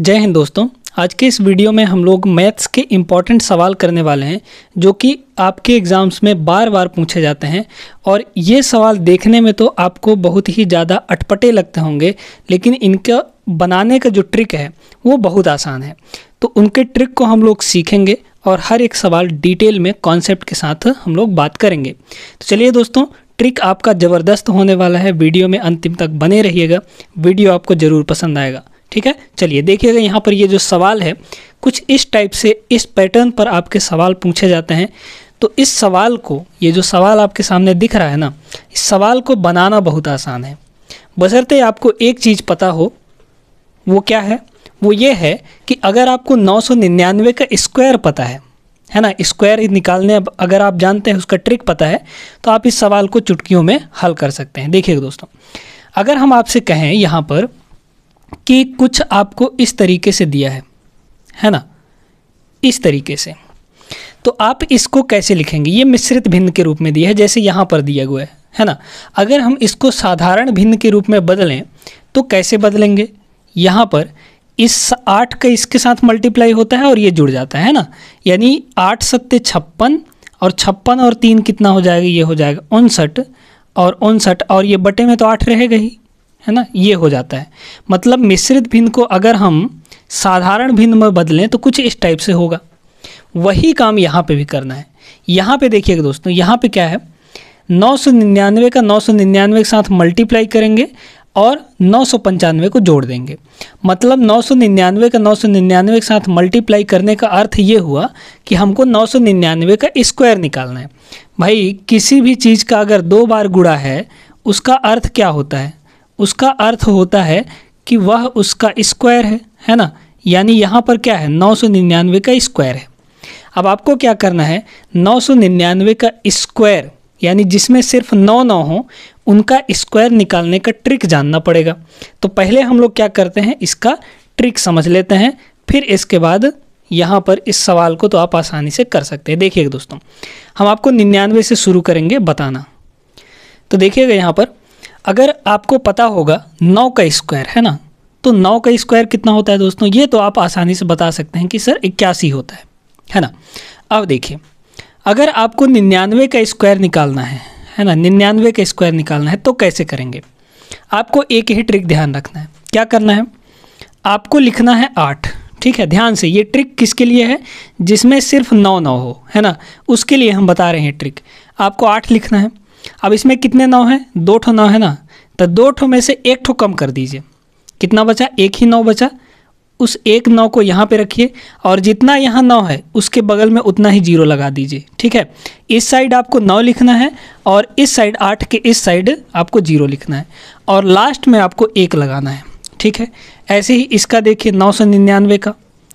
जय हिंद दोस्तों आज के इस वीडियो में हम लोग मैथ्स के इम्पॉर्टेंट सवाल करने वाले हैं जो कि आपके एग्ज़ाम्स में बार बार पूछे जाते हैं और ये सवाल देखने में तो आपको बहुत ही ज़्यादा अटपटे लगते होंगे लेकिन इनका बनाने का जो ट्रिक है वो बहुत आसान है तो उनके ट्रिक को हम लोग सीखेंगे और हर एक सवाल डिटेल में कॉन्सेप्ट के साथ हम लोग बात करेंगे तो चलिए दोस्तों ट्रिक आपका ज़बरदस्त होने वाला है वीडियो में अंतिम तक बने रहिएगा वीडियो आपको ज़रूर पसंद आएगा ठीक है चलिए देखिएगा यहाँ पर ये जो सवाल है कुछ इस टाइप से इस पैटर्न पर आपके सवाल पूछे जाते हैं तो इस सवाल को ये जो सवाल आपके सामने दिख रहा है ना इस सवाल को बनाना बहुत आसान है बसरते आपको एक चीज़ पता हो वो क्या है वो ये है कि अगर आपको 999 का स्क्वायर पता है है ना स्क्वायर निकालने अब अगर आप जानते हैं उसका ट्रिक पता है तो आप इस सवाल को चुटकियों में हल कर सकते हैं देखिए दोस्तों अगर हम आपसे कहें यहाँ पर कि कुछ आपको इस तरीके से दिया है है ना इस तरीके से तो आप इसको कैसे लिखेंगे ये मिश्रित भिन्न के रूप में दिया है जैसे यहाँ पर दिया हुआ है है ना अगर हम इसको साधारण भिन्न के रूप में बदलें तो कैसे बदलेंगे यहाँ पर इस आठ का इसके साथ मल्टीप्लाई होता है और ये जुड़ जाता है ना यानी आठ सत्य छप्पन और छप्पन और तीन कितना हो जाएगा ये हो जाएगा उनसठ और उनसठ और ये बटे में तो आठ रहेगा ही है ना ये हो जाता है मतलब मिश्रित भिन्न को अगर हम साधारण भिन्न में बदलें तो कुछ इस टाइप से होगा वही काम यहाँ पे भी करना है यहाँ पे देखिएगा दोस्तों यहाँ पे क्या है 999 का 999 के साथ मल्टीप्लाई करेंगे और नौ को जोड़ देंगे मतलब 999 का 999 के साथ मल्टीप्लाई करने का अर्थ ये हुआ कि हमको 999 का स्क्वायर निकालना है भाई किसी भी चीज़ का अगर दो बार गुड़ा है उसका अर्थ क्या होता है उसका अर्थ होता है कि वह उसका स्क्वायर है है ना यानी यहाँ पर क्या है 999 का स्क्वायर है अब आपको क्या करना है 999 का स्क्वायर यानी जिसमें सिर्फ नौ नौ हो उनका स्क्वायर निकालने का ट्रिक जानना पड़ेगा तो पहले हम लोग क्या करते हैं इसका ट्रिक समझ लेते हैं फिर इसके बाद यहाँ पर इस सवाल को तो आप आसानी से कर सकते हैं देखिएगा दोस्तों हम आपको निन्यानवे से शुरू करेंगे बताना तो देखिएगा यहाँ पर अगर आपको पता होगा नौ का स्क्वायर है ना तो नौ का स्क्वायर कितना होता है दोस्तों ये तो आप आसानी से बता सकते हैं कि सर इक्यासी होता है है ना अब देखिए अगर आपको निन्यानवे का स्क्वायर निकालना है है ना निन्यानवे का स्क्वायर निकालना है तो कैसे करेंगे आपको एक ही ट्रिक ध्यान रखना है क्या करना है आपको लिखना है आठ ठीक है ध्यान से ये ट्रिक किसके लिए है जिसमें सिर्फ नौ नौ हो है ना उसके लिए हम बता रहे हैं ट्रिक आपको आठ लिखना है अब इसमें कितने नौ हैं दो ठो नौ है ना तो दो ठो में से एक ठो कम कर दीजिए कितना बचा एक ही नौ बचा उस एक नौ को यहाँ पे रखिए और जितना यहाँ नौ है उसके बगल में उतना ही जीरो लगा दीजिए ठीक है इस साइड आपको नौ लिखना है और इस साइड आठ के इस साइड आपको जीरो लिखना है और लास्ट में आपको एक लगाना है ठीक है ऐसे ही इसका देखिए नौ सौ निन्यानवे का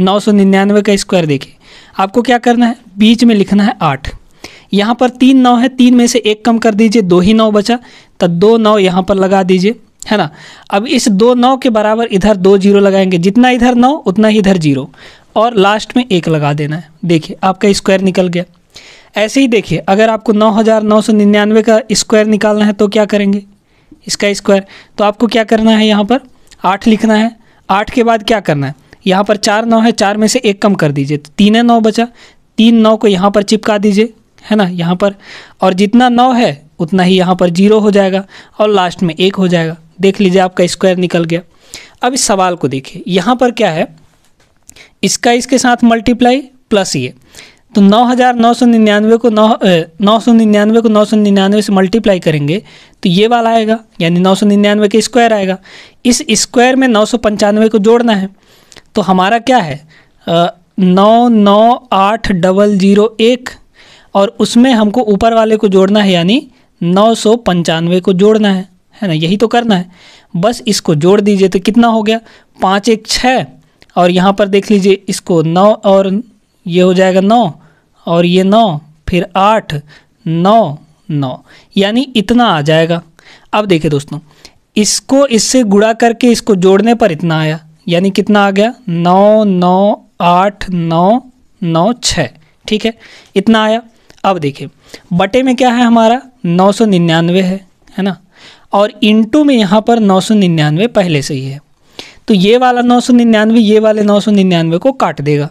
नौ सौ निन्यानवे का स्क्वायर देखिए आपको क्या करना है बीच में लिखना है आठ यहाँ पर तीन नौ है तीन में से एक कम कर दीजिए दो ही नौ बचा तो दो नौ यहाँ पर लगा दीजिए है ना अब इस दो नौ के बराबर इधर दो जीरो लगाएंगे जितना इधर नौ उतना ही इधर जीरो और लास्ट में एक लगा देना है देखिए आपका स्क्वायर निकल गया ऐसे ही देखिए अगर आपको नौ हज़ार नौ सौ निन्यानवे का स्क्वायर निकालना है तो क्या करेंगे इसका स्क्वायर तो आपको क्या करना है यहाँ पर आठ लिखना है आठ के बाद क्या करना है यहाँ पर चार नौ है चार में से एक कम कर दीजिए तो तीन नौ बचा तीन नौ को यहाँ पर चिपका दीजिए है ना यहाँ पर और जितना नौ है उतना ही यहाँ पर जीरो हो जाएगा और लास्ट में एक हो जाएगा देख लीजिए आपका स्क्वायर निकल गया अब इस सवाल को देखिए यहाँ पर क्या है इसका इसके साथ मल्टीप्लाई प्लस ये तो नौ हज़ार नौ सौ निन्यानवे को नौ नौ सौ निन्यानवे को नौ सौ निन्यानवे से मल्टीप्लाई करेंगे तो ये वाला आएगा यानी नौ सौ निन्यानवे के स्क्वायर आएगा इस स्क्वायर में नौ सौ पंचानवे को जोड़ना है तो हमारा क्या है नौ नौ आठ डबल जीरो एक और उसमें हमको ऊपर वाले को जोड़ना है यानी नौ सौ पंचानवे को जोड़ना है है ना यही तो करना है बस इसको जोड़ दीजिए तो कितना हो गया पाँच एक छः और यहाँ पर देख लीजिए इसको नौ और ये हो जाएगा नौ और ये नौ फिर आठ नौ नौ यानी इतना आ जाएगा अब देखिए दोस्तों इसको इससे गुड़ा करके इसको जोड़ने पर इतना आया यानी कितना आ गया नौ नौ आठ नौ नौ छः ठीक है इतना आया अब देखिए बटे में क्या है हमारा नौ सौ निन्यानवे है है ना और इंटू में यहाँ पर नौ सौ निन्यानवे पहले से ही है तो ये वाला नौ सौ निन्यानवे ये वाले नौ सौ निन्यानवे को काट देगा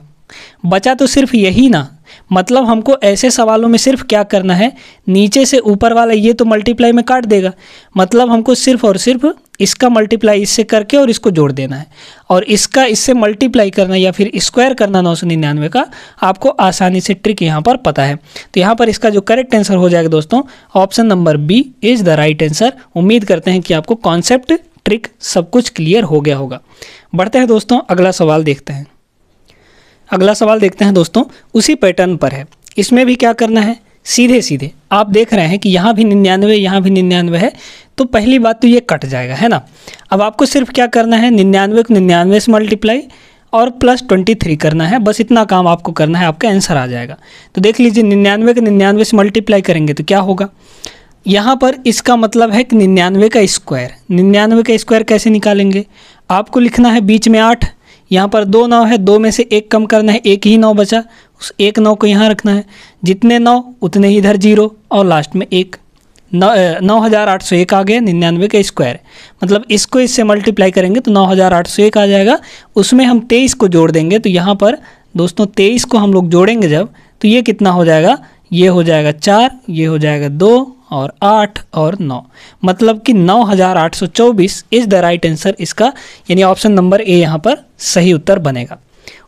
बचा तो सिर्फ यही ना मतलब हमको ऐसे सवालों में सिर्फ क्या करना है नीचे से ऊपर वाला ये तो मल्टीप्लाई में काट देगा मतलब हमको सिर्फ और सिर्फ इसका मल्टीप्लाई इससे करके और इसको जोड़ देना है और इसका इससे मल्टीप्लाई करना या फिर स्क्वायर करना नौ सौ निन्यानवे का आपको आसानी से ट्रिक यहाँ पर पता है तो यहाँ पर इसका जो करेक्ट आंसर हो जाएगा दोस्तों option number B is the right answer उम्मीद करते हैं कि आपको कॉन्सेप्ट ट्रिक सब कुछ क्लियर हो गया होगा बढ़ते हैं दोस्तों अगला सवाल देखते हैं अगला सवाल देखते हैं दोस्तों उसी पैटर्न पर है इसमें भी क्या करना है सीधे सीधे आप देख रहे हैं कि यहाँ भी निन्यानवे यहाँ भी निन्यानवे है तो पहली बात तो ये कट जाएगा है ना अब आपको सिर्फ क्या करना है निन्यानवे को निन्यानवे से मल्टीप्लाई और प्लस ट्वेंटी थ्री करना है बस इतना काम आपको करना है आपका आंसर आ जाएगा तो देख लीजिए निन्यानवे के निन्यानवे से मल्टीप्लाई करेंगे तो क्या होगा यहाँ पर इसका मतलब है कि निन्यानवे का स्क्वायर निन्यानवे का स्क्वायर कैसे निकालेंगे आपको लिखना है बीच में आठ यहाँ पर दो नौ है दो में से एक कम करना है एक ही नौ बचा उस एक नौ को यहाँ रखना है जितने नौ उतने ही इधर जीरो और लास्ट में एक नौ नौ हज़ार आठ सौ एक आ गया निन्यानवे का स्क्वायर मतलब इसको इससे मल्टीप्लाई करेंगे तो नौ हज़ार आठ सौ एक आ जाएगा उसमें हम तेईस को जोड़ देंगे तो यहाँ पर दोस्तों तेईस को हम लोग जोड़ेंगे जब तो ये कितना हो जाएगा ये हो जाएगा चार ये हो जाएगा दो और आठ और नौ मतलब कि नौ हज़ार आठ सौ चौबीस इज़ द राइट आंसर इसका यानी ऑप्शन नंबर ए यहाँ पर सही उत्तर बनेगा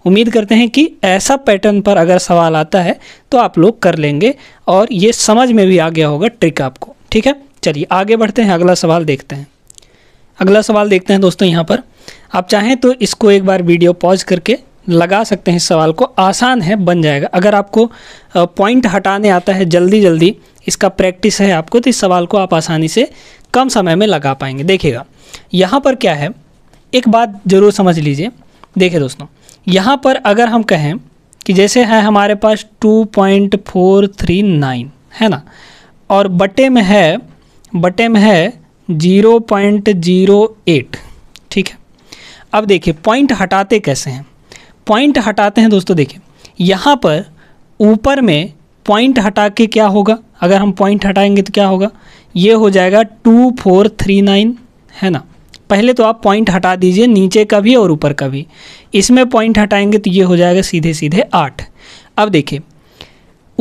उम्मीद करते हैं कि ऐसा पैटर्न पर अगर सवाल आता है तो आप लोग कर लेंगे और ये समझ में भी आ गया होगा ट्रिक आपको ठीक है चलिए आगे बढ़ते हैं अगला सवाल देखते हैं अगला सवाल देखते हैं दोस्तों यहाँ पर आप चाहें तो इसको एक बार वीडियो पॉज करके लगा सकते हैं इस सवाल को आसान है बन जाएगा अगर आपको पॉइंट हटाने आता है जल्दी जल्दी इसका प्रैक्टिस है आपको तो इस सवाल को आप आसानी से कम समय में लगा पाएंगे देखिएगा यहाँ पर क्या है एक बात ज़रूर समझ लीजिए देखिए दोस्तों यहाँ पर अगर हम कहें कि जैसे है हमारे पास 2.439 है ना और बटे में है बटे में है 0.08 ठीक है अब देखिए पॉइंट हटाते कैसे हैं पॉइंट हटाते हैं दोस्तों देखिए यहाँ पर ऊपर में पॉइंट हटा के क्या होगा अगर हम पॉइंट हटाएंगे तो क्या होगा ये हो जाएगा टू फोर थ्री नाइन है ना पहले तो आप पॉइंट हटा दीजिए नीचे का भी और ऊपर का भी इसमें पॉइंट हटाएंगे तो ये हो जाएगा सीधे सीधे आठ अब देखिए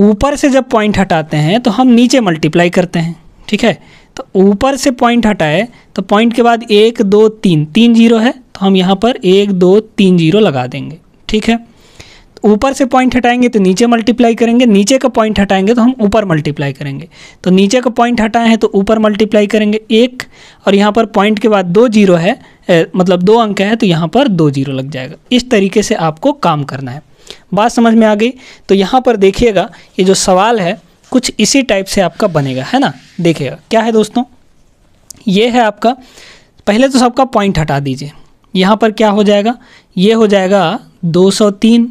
ऊपर से जब पॉइंट हटाते हैं तो हम नीचे मल्टीप्लाई करते हैं ठीक है तो ऊपर से पॉइंट हटाए तो पॉइंट के बाद एक दो तीन तीन जीरो है तो हम यहाँ पर एक दो तीन जीरो लगा देंगे ठीक है ऊपर से पॉइंट हटाएंगे तो नीचे मल्टीप्लाई करेंगे नीचे का पॉइंट हटाएंगे तो हम ऊपर मल्टीप्लाई करेंगे तो नीचे का पॉइंट हटाए हैं तो ऊपर मल्टीप्लाई करेंगे एक और यहाँ पर पॉइंट के बाद दो जीरो है ए, मतलब दो अंक है तो यहाँ पर दो जीरो लग जाएगा इस तरीके से आपको काम करना है बात समझ में आ गई तो यहाँ पर देखिएगा ये जो सवाल है कुछ इसी टाइप से आपका बनेगा है ना देखिएगा क्या है दोस्तों ये है आपका पहले तो सबका पॉइंट हटा दीजिए यहाँ पर क्या हो जाएगा ये हो जाएगा 203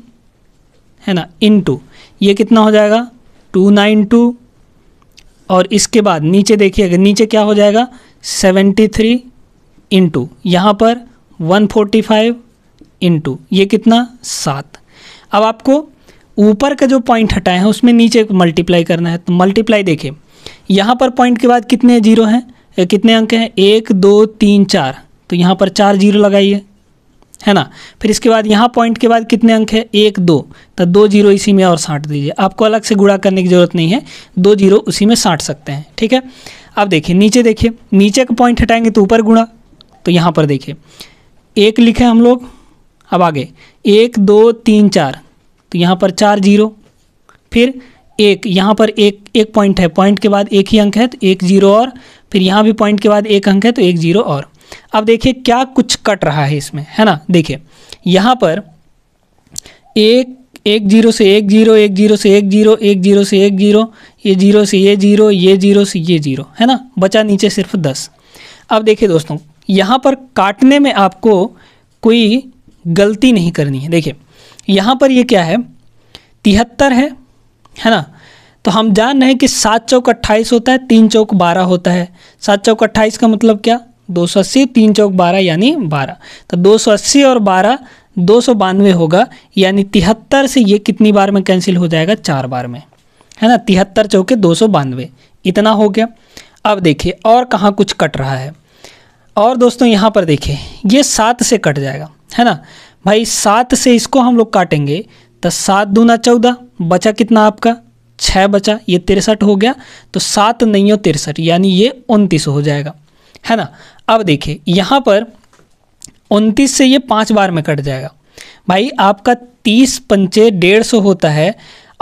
है ना इन टू ये कितना हो जाएगा टू नाइन टू और इसके बाद नीचे देखिएगा नीचे क्या हो जाएगा सेवेंटी थ्री टू यहाँ पर वन फोर्टी फाइव टू ये कितना सात अब आपको ऊपर का जो पॉइंट हटाए हैं उसमें नीचे मल्टीप्लाई करना है तो मल्टीप्लाई देखिए यहाँ पर पॉइंट के बाद कितने जीरो हैं कितने अंक हैं एक दो तीन चार तो यहाँ पर चार जीरो लगाइए है ना फिर इसके बाद यहाँ पॉइंट के बाद कितने अंक है एक दो तो दो जीरो इसी में और साँट दीजिए आपको अलग से गुड़ा करने की ज़रूरत नहीं है दो जीरो उसी में साँट सकते हैं ठीक है अब देखिए नीचे देखिए नीचे का पॉइंट हटाएंगे तो ऊपर गुणा तो यहाँ पर देखिए एक लिखे हम लोग अब आगे एक दो तीन चार तो यहाँ पर चार जीरो फिर एक यहाँ पर एक एक पॉइंट है पॉइंट के बाद एक ही अंक है तो एक जीरो और फिर यहाँ भी पॉइंट के बाद एक अंक है तो एक जीरो और अब देखिए क्या कुछ कट रहा है इसमें है ना देखिए यहाँ पर एक एक जीरो से एक जीरो एक जीरो से एक जीरो एक जीरो से एक जीरो ये जीरो से ये जीरो ये जीरो से ये जीरो है ना बचा नीचे सिर्फ दस अब देखिए दोस्तों यहाँ पर काटने में आपको कोई गलती नहीं करनी है देखिए यहाँ पर ये क्या है तिहत्तर है है ना तो हम जान रहे हैं कि सात चौक अट्ठाईस होता है तीन चौक बारह होता है सात चौक अट्ठाईस का मतलब क्या दो सौ अस्सी तीन चौक बारह यानी बारह तो दो सौ अस्सी और बारह दो सौ बानवे होगा यानी तिहत्तर से ये कितनी बार में कैंसिल हो जाएगा चार बार में है ना तिहत्तर चौके दो सौ बानवे इतना हो गया अब देखिए और कहाँ कुछ कट रहा है और दोस्तों यहाँ पर देखिए ये सात से कट जाएगा है ना भाई सात से इसको हम लोग काटेंगे तो सात दूना चौदह बचा कितना आपका छः बचा ये तिरसठ हो गया तो सात नहीं हो तिरसठ यानी ये उनतीस हो जाएगा है ना अब देखिए यहाँ पर उनतीस से ये पाँच बार में कट जाएगा भाई आपका तीस पंचे डेढ़ सौ होता है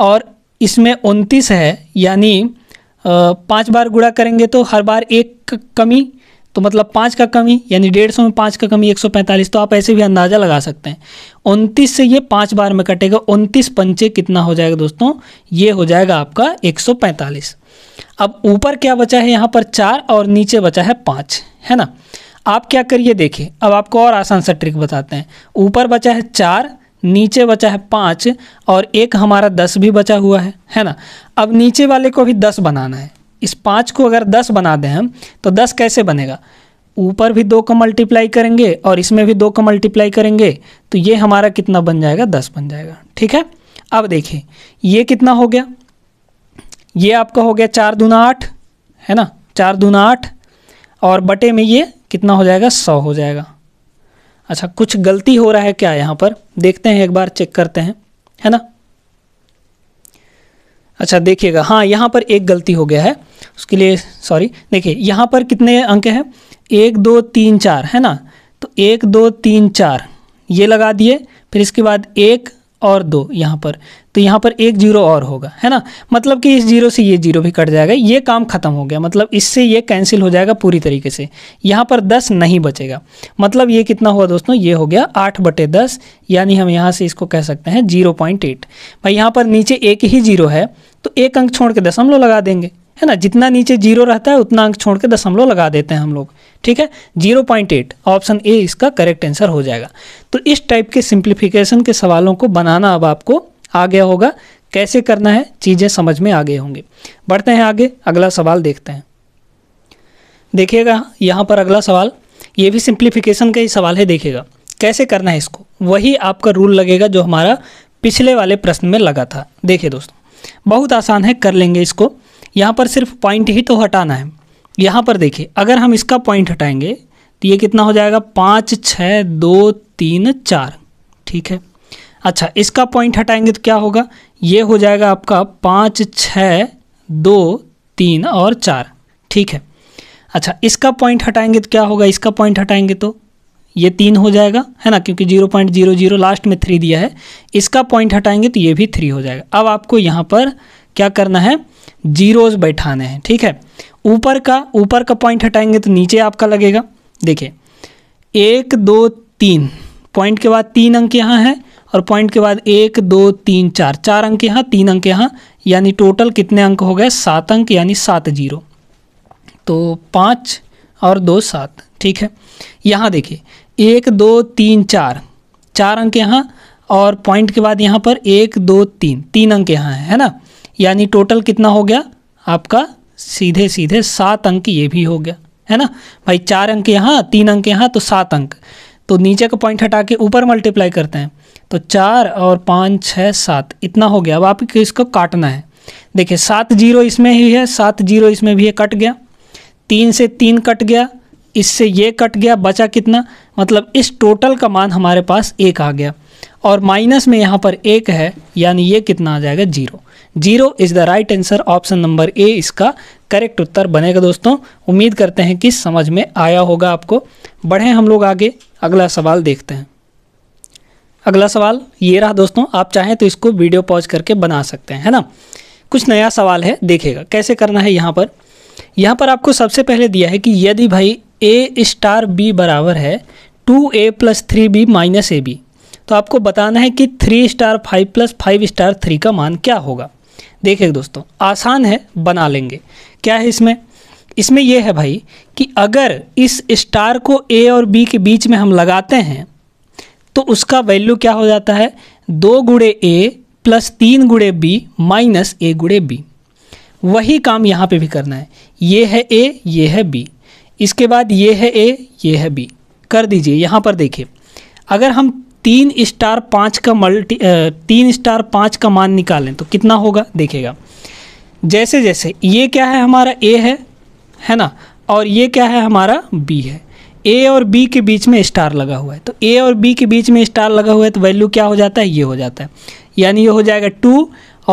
और इसमें उनतीस है यानी पाँच बार गुड़ा करेंगे तो हर बार एक कमी तो मतलब पाँच का कमी यानी डेढ़ सौ में पाँच का कमी एक सौ पैंतालीस तो आप ऐसे भी अंदाज़ा लगा सकते हैं उनतीस से ये पाँच बार में कटेगा उनतीस पंचे कितना हो जाएगा दोस्तों ये हो जाएगा आपका एक सौ पैंतालीस अब ऊपर क्या बचा है यहाँ पर चार और नीचे बचा है पाँच है ना आप क्या करिए देखिए अब आपको और आसान सा ट्रिक बताते हैं ऊपर बचा है चार नीचे बचा है पाँच और एक हमारा दस भी बचा हुआ है है ना अब नीचे वाले को भी दस बनाना है इस पाँच को अगर दस बना दें हम तो दस कैसे बनेगा ऊपर भी दो का मल्टीप्लाई करेंगे और इसमें भी दो का मल्टीप्लाई करेंगे तो ये हमारा कितना बन जाएगा दस बन जाएगा ठीक है अब देखिए ये कितना हो गया ये आपका हो गया चार दूना आठ है ना चार दूना आठ और बटे में ये कितना हो जाएगा सौ हो जाएगा अच्छा कुछ गलती हो रहा है क्या यहाँ पर देखते हैं एक बार चेक करते हैं है ना अच्छा देखिएगा हाँ यहाँ पर एक गलती हो गया है उसके लिए सॉरी देखिए यहाँ पर कितने अंक हैं एक दो तीन चार है ना तो एक दो तीन चार ये लगा दिए फिर इसके बाद एक और दो यहाँ पर तो यहाँ पर एक जीरो और होगा है ना मतलब कि इस जीरो से ये जीरो भी कट जाएगा ये काम ख़त्म हो गया मतलब इससे ये कैंसिल हो जाएगा पूरी तरीके से यहाँ पर दस नहीं बचेगा मतलब ये कितना हुआ दोस्तों ये हो गया आठ बटे दस यानी हम यहाँ से इसको कह सकते हैं जीरो पॉइंट एट भाई यहाँ पर नीचे एक ही जीरो है तो एक अंक छोड़ के दशमलव लगा देंगे है ना जितना नीचे जीरो रहता है उतना अंक छोड़ के दशमलव लगा देते हैं हम लोग ठीक है zero point eight option A इसका करेक्ट आंसर हो जाएगा तो इस टाइप के सिंप्लीफिकेशन के सवालों को बनाना अब आपको आ गया होगा कैसे करना है चीज़ें समझ में आ गई होंगे बढ़ते हैं आगे अगला सवाल देखते हैं देखिएगा यहाँ पर अगला सवाल ये भी सिंप्लीफिकेशन का ही सवाल है देखिएगा कैसे करना है इसको वही आपका रूल लगेगा जो हमारा पिछले वाले प्रश्न में लगा था देखिए दोस्तों बहुत आसान है कर लेंगे इसको यहाँ पर सिर्फ पॉइंट ही तो हटाना है यहाँ पर देखिए अगर हम इसका पॉइंट हटाएंगे तो ये कितना हो जाएगा पाँच छः दो तीन चार ठीक है अच्छा इसका पॉइंट हटाएंगे तो क्या होगा ये हो जाएगा आपका पाँच छ दो तीन और चार ठीक है अच्छा इसका पॉइंट हटाएंगे तो क्या होगा इसका पॉइंट हटाएंगे तो ये तीन हो जाएगा है ना क्योंकि zero point zero zero last में थ्री दिया है इसका पॉइंट हटाएंगे तो ये भी थ्री हो जाएगा अब आपको यहाँ पर क्या करना है जीरोज बैठाने हैं ठीक है ऊपर का ऊपर का पॉइंट हटाएंगे तो नीचे आपका लगेगा देखिए एक दो तीन पॉइंट के बाद तीन अंक यहाँ है और पॉइंट के बाद एक दो तीन चार चार अंक यहाँ तीन अंक यहाँ यानी टोटल कितने अंक हो गए सात अंक यानी सात जीरो तो पाँच और दो सात ठीक है यहाँ देखिए एक दो तीन चार चार अंक यहाँ और पॉइंट के बाद यहाँ पर एक दो तीन तीन अंक यहाँ है है ना यानी टोटल कितना हो गया आपका सीधे सीधे सात अंक ये भी हो गया है ना भाई चार अंक यहाँ तीन अंक यहाँ तो सात अंक तो नीचे का पॉइंट हटा के ऊपर मल्टीप्लाई करते हैं तो चार और पाँच छः सात इतना हो गया अब आपको इसको काटना है देखिए सात जीरो इसमें ही है सात जीरो इसमें भी है कट गया तीन से तीन कट गया इससे ये कट गया बचा कितना मतलब इस टोटल का मान हमारे पास एक आ गया और माइनस में यहाँ पर एक है यानी ये कितना आ जाएगा zero zero is the right answer option number A इसका करेक्ट उत्तर बनेगा दोस्तों उम्मीद करते हैं कि समझ में आया होगा आपको बढ़ें हम लोग आगे अगला सवाल देखते हैं अगला सवाल ये रहा दोस्तों आप चाहें तो इसको वीडियो पॉज करके बना सकते हैं है ना कुछ नया सवाल है देखेगा कैसे करना है यहाँ पर यहाँ पर आपको सबसे पहले दिया है कि यदि भाई ए स्टार बी बराबर है two A plus three B minus A B तो आपको बताना है कि three star five plus five star three का मान क्या होगा देखिए दोस्तों आसान है बना लेंगे क्या है इसमें इसमें यह है भाई कि अगर इस स्टार को ए और बी के बीच में हम लगाते हैं तो उसका वैल्यू क्या हो जाता है दो गुड़े ए प्लस तीन गुड़े बी माइनस ए गुड़े बी वही काम यहाँ पे भी करना है ये है ए ये है बी इसके बाद ये है ए ये है बी कर दीजिए यहाँ पर देखिए अगर हम तीन स्टार पाँच का मल्टी तीन स्टार पाँच का मान निकालें तो कितना होगा देखेगा जैसे जैसे ये क्या है हमारा ए है है ना और ये क्या है हमारा बी है ए और बी के बीच में स्टार लगा हुआ है तो ए और बी के बीच में स्टार लगा हुआ है तो वैल्यू क्या हो जाता है ये हो जाता है यानी ये हो जाएगा टू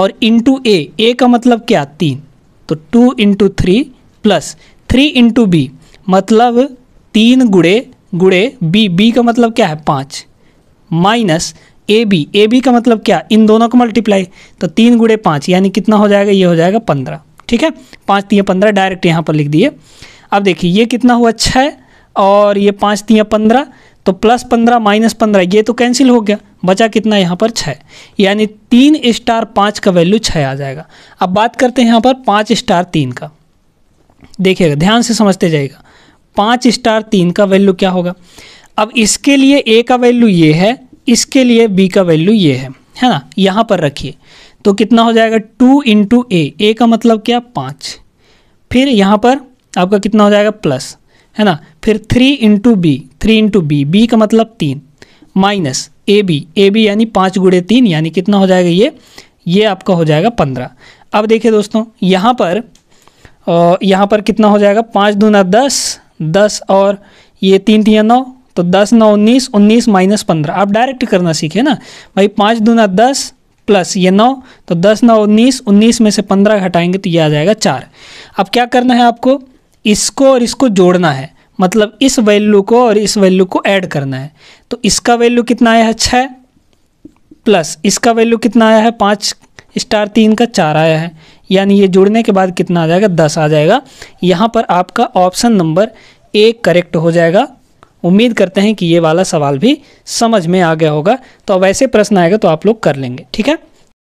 और इंटू ए ए का मतलब क्या तीन तो two into three plus three into B मतलब तीन गुड़े गुड़े बी बी का मतलब क्या है पाँच minus A B A B का मतलब क्या इन दोनों को मल्टीप्लाई तो तीन गुड़े पाँच यानी कितना हो जाएगा ये हो जाएगा पंद्रह ठीक है पाँच तीन पंद्रह डायरेक्ट यहाँ पर लिख दिए अब देखिए ये कितना हुआ छः और ये पाँच तीन पंद्रह तो प्लस पंद्रह माइनस पंद्रह ये तो कैंसिल हो गया बचा कितना यहाँ पर छः यानी तीन स्टार पाँच का वैल्यू छः आ जाएगा अब बात करते हैं यहाँ पर पाँच स्टार तीन का देखिएगा ध्यान से समझते जाएगा पाँच स्टार तीन का वैल्यू क्या होगा अब इसके लिए ए का वैल्यू ये है इसके लिए बी का वैल्यू ये है है ना यहाँ पर रखिए तो कितना हो जाएगा टू इंटू ए ए का मतलब क्या पाँच फिर यहाँ पर आपका कितना हो जाएगा प्लस है ना फिर three into B three into B B का मतलब तीन minus A B A B यानी पाँच गुड़े तीन यानी कितना हो जाएगा ये ये आपका हो जाएगा पंद्रह अब देखिए दोस्तों यहाँ पर यहाँ पर कितना हो जाएगा पाँच दूना दस दस और ये तीन तीन नौ तो दस नौ उन्नीस उन्नीस माइनस पंद्रह आप डायरेक्ट करना सीखे ना भाई पाँच दूना दस प्लस ये नौ तो दस नौ उन्नीस उन्नीस में से पंद्रह घटाएंगे तो ये आ जाएगा चार अब क्या करना है आपको इसको और इसको जोड़ना है मतलब इस वैल्यू को और इस वैल्यू को ऐड करना है तो इसका वैल्यू कितना आया है छः प्लस इसका वैल्यू कितना आया है पाँच स्टार तीन का चार आया है यानी ये जुड़ने के बाद कितना आ जाएगा दस आ जाएगा यहाँ पर आपका ऑप्शन नंबर एक करेक्ट हो जाएगा उम्मीद करते हैं कि ये वाला सवाल भी समझ में आ गया होगा तो अब ऐसे प्रश्न आएगा तो आप लोग कर लेंगे ठीक है